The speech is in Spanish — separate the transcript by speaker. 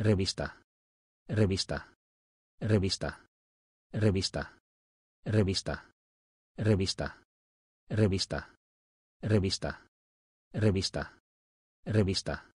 Speaker 1: Revista. Revista. Revista. Revista. Revista. Revista. Revista. Revista. Revista. Revista.